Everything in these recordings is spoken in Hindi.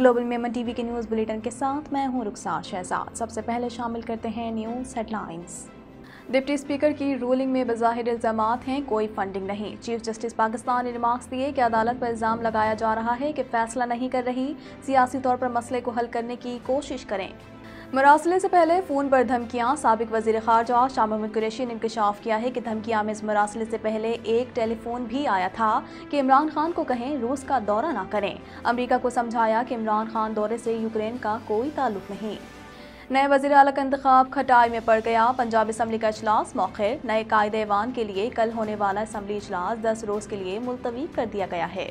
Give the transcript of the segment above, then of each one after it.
ग्लोबल मेमन टीवी के न्यूज़ बुलेटिन के साथ मैं हूं रुखसार शहजाद सबसे पहले शामिल करते हैं न्यूज़ हेडलाइंस डिप्टी स्पीकर की रूलिंग में बज़ाहिर इल्ज़ाम हैं कोई फंडिंग नहीं चीफ जस्टिस पाकिस्तान ने रिमार्क्स दिए कि अदालत पर इल्ज़ाम लगाया जा रहा है कि फैसला नहीं कर रही सियासी तौर पर मसले को हल करने की कोशिश करें मरासले से पहले फ़ोन पर धमकियां सबक वजीर खारजा शाह महमूद कुरैशी ने इंकशाफ किया है कि धमकियां में इस मरासले से पहले एक टेलीफोन भी आया था कि इमरान खान को कहें रूस का दौरा ना करें अमरीका को समझाया कि इमरान खान दौरे से यूक्रेन का कोई ताल्लुक नहीं नए वजी अल का इंतब खटाई में पड़ गया पंजाब इसम्बली का अजलास मौखिर नए कायदे ऐवान के लिए कल होने वाला इसम्बली अजलास दस रोज़ के लिए मुलतवी कर दिया गया है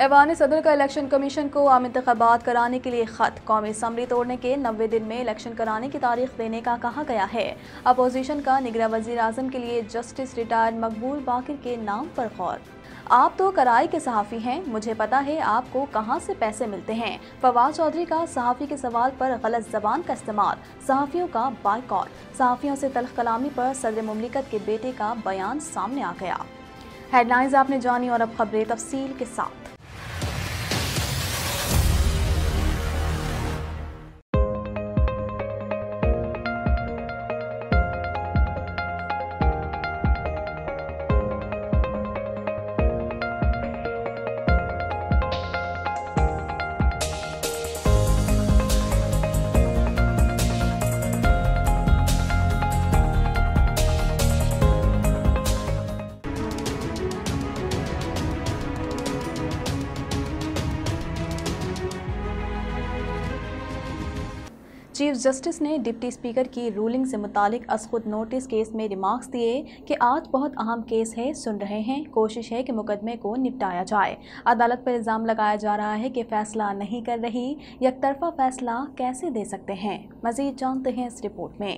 ऐवान सदर का इलेक्शन कमीशन को आम इंतबात कराने के लिए खत कौमी असम्बली तोड़ने के नबे दिन में इलेक्शन कराने की तारीख देने का कहा गया है अपोजिशन का निगरा वजीर अजम के लिए जस्टिस रिटायर्ड मकबूल बाकिर के नाम पर गौर आप तो कराई के सहाफ़ी हैं मुझे पता है आपको कहाँ से पैसे मिलते हैं फवाद चौधरी का सहाफ़ी के सवाल पर गलत जबान का इस्तेमाल सहाफ़ियों का बाइकॉट सहाफ़ियों से तलख कलामी पर सदर ममलिकत के बेटे का बयान सामने आ गया हेडलाइंस आपने जानी और अब खबरें तफसील के साथ चीफ जस्टिस ने डिप्टी स्पीकर की रूलिंग से मुतालिक असखुद नोटिस केस में रिमार्क्स दिए कि आज बहुत अहम केस है सुन रहे हैं कोशिश है कि मुकदमे को निपटाया जाए अदालत पर इल्ज़ाम लगाया जा रहा है कि फैसला नहीं कर रही यकतरफा फैसला कैसे दे सकते हैं मजीद जानते हैं इस रिपोर्ट में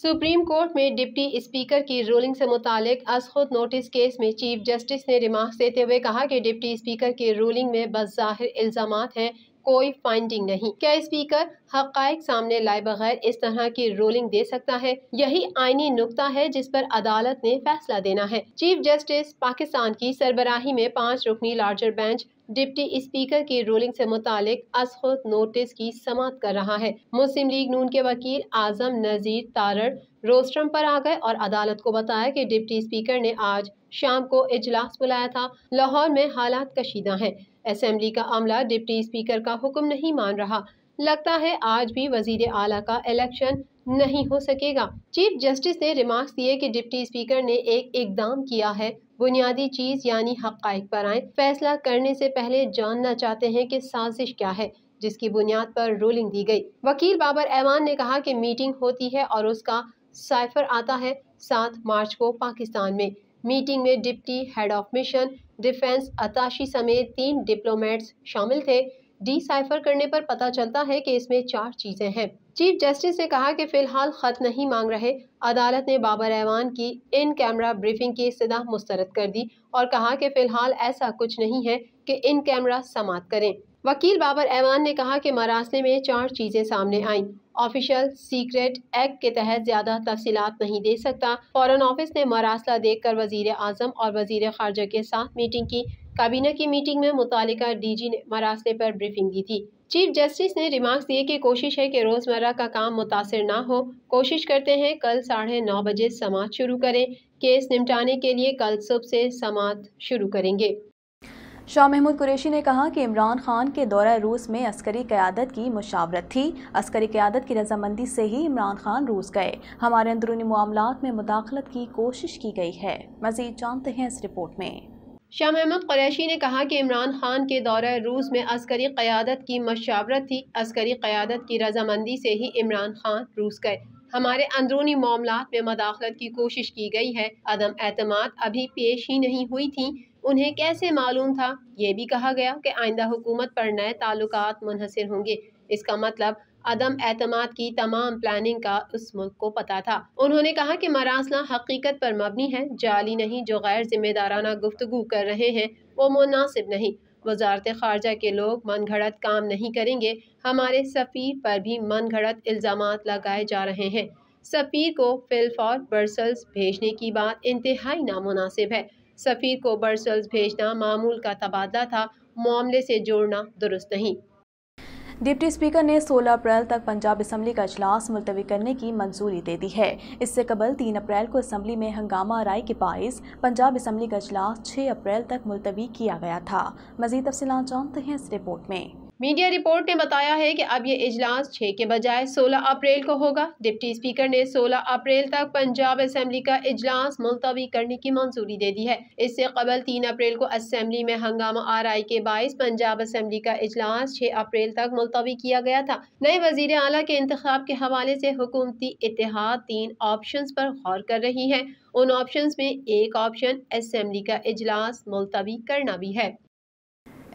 सुप्रीम कोर्ट में डिप्टी स्पीकर की रूलिंग से मुतालिक असखुद नोटिस केस में चीफ जस्टिस ने रिमार्क देते हुए कहा कि डिप्टी स्पीकर की रूलिंग में बज़ाहिर इल्ज़ाम हैं कोई फाइंडिंग नहीं क्या स्पीकर हक सामने लाए बगैर इस तरह की रोलिंग दे सकता है यही आईनी नुकता है जिस पर अदालत ने फैसला देना है चीफ जस्टिस पाकिस्तान की सरबराही में पाँच रुकनी लार्जर बेंच डिप्टी स्पीकर की रूलिंग से मुतालिक असखुद नोटिस की समाप्त कर रहा है मुस्लिम लीग नून के वकील आजम नज़ीर तारड़ रोस्ट्रम पर आ गए और अदालत को बताया कि डिप्टी स्पीकर ने आज शाम को इजलास बुलाया था लाहौर में हालात कशीदा हैं असम्बली का अमला डिप्टी स्पीकर का हुक्म नहीं मान रहा लगता है आज भी वजीर आला का इलेक्शन नहीं हो सकेगा चीफ जस्टिस ने रिमार्क दिए कि डिप्टी स्पीकर ने एक इकदाम किया है बुनियादी चीज़ यानी हक़ पर आए फैसला करने से पहले जानना चाहते हैं कि साजिश क्या है जिसकी बुनियाद पर रूलिंग दी गई वकील बाबर ऐवान ने कहा कि मीटिंग होती है और उसका साइफर आता है सात मार्च को पाकिस्तान में मीटिंग में deputy head of mission defence attache समेत तीन डिप्लोमेट्स शामिल थे डी साइफर करने पर पता चलता है कि इसमें चार चीज़ें हैं चीफ जस्टिस ने कहा कि फ़िलहाल ख़त नहीं मांग रहे अदालत ने बाबर एवान की इन कैमरा ब्रीफिंग की सदा मुस्तरद कर दी और कहा कि फ़िलहाल ऐसा कुछ नहीं है कि इन कैमरा समाप्त करें वकील बाबर एवान ने कहा कि मरासले में चार चीज़ें सामने आईं ऑफिशियल सीक्रेट एक्ट के तहत ज्यादा तफसीत नहीं दे सकता फॉरन ऑफिस ने मरासला देख कर वजीर आज़म और वजीर खारजा के साथ मीटिंग की काबीना की मीटिंग में मुतल डी जी ने मरासले पर ब्रीफिंग दी थी चीफ जस्टिस ने रिमार्क्स दिए कि कोशिश है कि रोज़मर्रा का काम मुतासर ना हो कोशिश करते हैं कल साढ़े नौ बजे समात शुरू करें केस निपटाने के लिए कल सुबह से समात शुरू करेंगे शाह महमूद कुरैशी ने कहा कि इमरान खान के दौरा रूस में अस्करी क़्यादत की मुशावरत थी अस्करी क़्यादत की रजामंदी से ही इमरान खान रूस गए हमारे अंदरूनी मामला में मुदाखलत की कोशिश की गई है मजीद जानते हैं इस रिपोर्ट में शाह महमूद कुरैशी ने कहा कि इमरान खान के दौरा रूस में अस्करी क़्यादत की मशावरत थी अस्करी क़्यादत की रजामंदी से ही इमरान खान रूस गए हमारे अंदरूनी मामला में मदाखलत की कोशिश की गई है अदम अतमाद अभी पेश ही नहीं हुई थी उन्हें कैसे मालूम था ये भी कहा गया कि आइंदा हुकूमत पर नए ताल्लुक मुनहसर होंगे इसका मतलब अदम एतम की तमाम प्लानिंग का उस मुल्क को पता था उन्होंने कहा कि मरासला हकीकत पर मबनी है जाली नहीं जो गैर जिम्मेदाराना गुफ्तु कर रहे हैं वो मुनासिब नहीं वजारत खारजा के लोग मन घड़त काम नहीं करेंगे हमारे सफ़ीर पर भी मन घड़त इल्ज़ाम लगाए जा रहे हैं सफ़ीर को फिलफॉर बर्सल्स भेजने की बात इंतहाई नामुनासिब है सफ़ीर को बर्सल्स भेजना मामूल का तबादला था मामले से जोड़ना दुरुस्त नहीं डिप्टी स्पीकर ने 16 अप्रैल तक पंजाब असम्बली का अजलास मुलतवी करने की मंजूरी दे दी है इससे कबल 3 अप्रैल को असम्बली में हंगामा आरई के बायस पंजाब असम्बली का अजलास 6 अप्रैल तक मुलतवी किया गया था मजीद तफसी जानते हैं इस रिपोर्ट में मीडिया रिपोर्ट ने बताया है कि अब ये इजलास 6 के बजाय 16 अप्रैल को होगा डिप्टी स्पीकर ने 16 अप्रैल तक पंजाब असम्बली का इजलास मुलतवी करने की मंजूरी दे दी है इससे कबल तीन अप्रैल को असम्बली में हंगामा आई के बाईस पंजाब असम्बली का इजलास 6 अप्रैल तक मुलतवी किया गया था नए वजीर अला के इंतब के हवाले ऐसी हुकूमती इतिहाद तीन ऑप्शन पर गौर कर रही है उन ऑप्शन में एक ऑप्शन असम्बली का इजलास मुलतवी करना भी है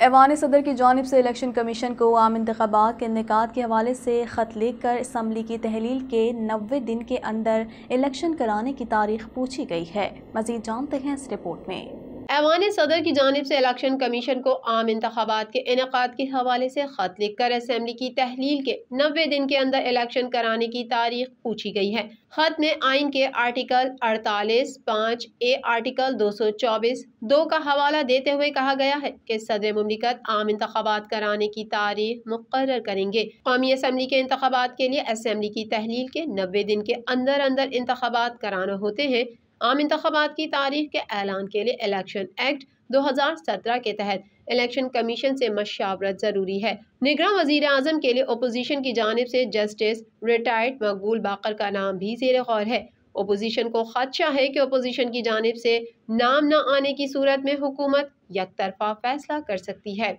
ऐवान सदर की जानब से इलेक्शन कमीशन को आम इंतबात के इनका के हवाले से ख़त लिख कर इसम्बली की तहलील के नबे दिन के अंदर इलेक्शन कराने की तारीख पूछी गई है मज़ीद जानते हैं इस रिपोर्ट में ऐवान सदर की जानब से इलेक्शन कमीशन को आम इंतबात के इनका के हवाले से खत लिख कर असम्बली की तहलील के नबे दिन के अंदर इलेक्शन कराने की तारीख पूछी गई है खत में आइन के आर्टिकल अड़तालीस पाँच ए आर्टिकल दो सौ चौबीस दो का हवाला देते हुए कहा गया है की सदर ममलिकत आम इंतबात कराने की तारीख मुकर करेंगे कौमी असम्बली के इंतबात के लिए असम्बली की तहलील के नबे दिन के अंदर अंदर इंतबात कराना होते हैं आम इंतबात की तारीख के ऐलान के लिए इलेक्शन एक्ट 2017 के तहत इलेक्शन कमीशन से मशावरत ज़रूरी है निगरान वजीर अजम के लिए अपोजिशन की जानब से जस्टिस रिटायर्ड मकबूल बाकर का नाम भी जेर गौर है अपोजिशन को खदशा है कि अपोजिशन की जानब से नाम न आने की सूरत में हुकूमत यकतरफा फैसला कर सकती है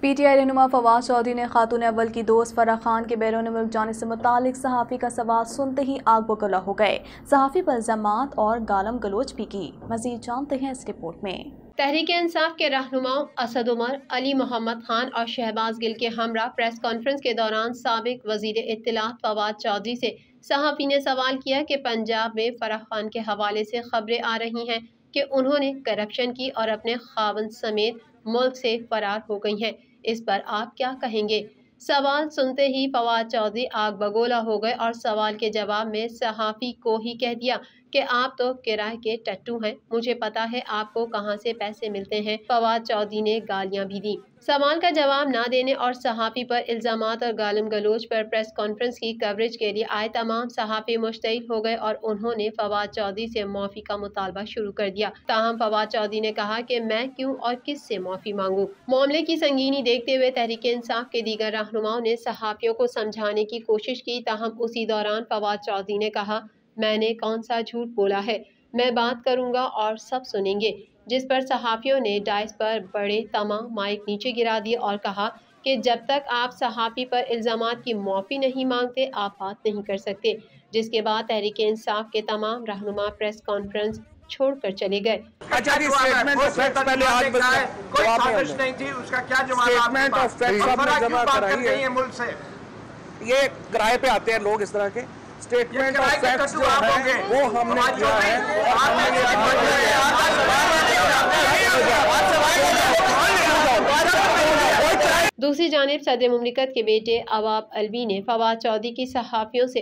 पी टी आई रहनुमा फवाद चौधरी ने खातून अव्वल की दोस्त फरा खान के बैरून मुल्क जाने से मुतालिक सहाफ़ी का सवाल सुनते ही आग बकुला हो गए सहाफ़ी पर जमात और गालम गलोच भी की मजीद जानते हैं इस रिपोर्ट में तहरीक इंसाफ के रहनुमाओं असद उमर अली मोहम्मद खान और शहबाज गिल के हमरा प्रेस कॉन्फ्रेंस के दौरान सबक वजीर इतलात फवाद चौधरी से सहाफ़ी ने सवाल किया कि पंजाब में फराह खान के हवाले से खबरें आ रही हैं कि उन्होंने करप्शन की और अपने खावन समेत मुल्क से फरार हो गई हैं इस पर आप क्या कहेंगे सवाल सुनते ही फवाद चौधरी आग बगोला हो गए और सवाल के जवाब में सहाफ़ी को ही कह दिया कि आप तो किराए के टट्टू हैं मुझे पता है आपको कहां से पैसे मिलते हैं फवाद चौधरी ने गालियां भी दी सवाल का जवाब ना देने और सहाफ़ी पर इल्ज़ाम और गालम गलोच पर प्रेस कॉन्फ्रेंस की कवरेज के लिए आए तमाम सहाफ़ी मुश्त हो गए और उन्होंने फवाद चौधरी से माफ़ी का मुतालबा शुरू कर दिया ताहम फवाद चौधरी ने कहा कि मैं क्यों और किस से माफ़ी मांगूँ मामले की संगीनी देखते हुए तहरीक इंसाफ के दीगर रहनुमाओं ने सहाफ़ियों को समझाने की कोशिश की ताहम उसी दौरान फवाद चौधरी ने कहा मैंने कौन सा झूठ बोला है मैं बात करूँगा और सब सुनेंगे जिस पर सहाफ़ियों ने डाइस पर बड़े तमा माइक नीचे गिरा दिए और कहा कि जब तक आप सहाफ़ी पर इल्ज़ाम की माफ़ी नहीं मांगते आप बात नहीं कर सकते जिसके बाद तहरीक इंसाफ के तमाम रहनुमा प्रेस कॉन्फ्रेंस छोड़ कर चले गए ये किराए पे आते हैं लोग इस तरह के स्टेटमेंट और फैक्ट्स जो है वो हमने किया है दूसरी जानब सदर ममलिकत के बेटे अवाब अलवी ने फवाद चौधरी की सहाफ़ियों से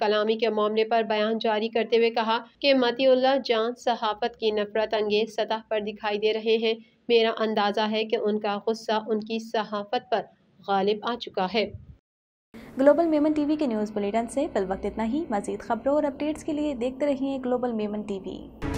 कलामी के मामले पर बयान जारी करते हुए कहा कि मतीउल्ला जान सहाफ़त की नफरत अंगेज सतह पर दिखाई दे रहे हैं मेरा अंदाज़ा है कि उनका गुस्सा उनकी सहाफ़त पर गालिब आ चुका है ग्लोबल मेमन टीवी के न्यूज़ बुलेटिन से फिल वक्त इतना ही मजीद खबरों और अपडेट्स के लिए देखते रहिए ग्लोबल मेमन टीवी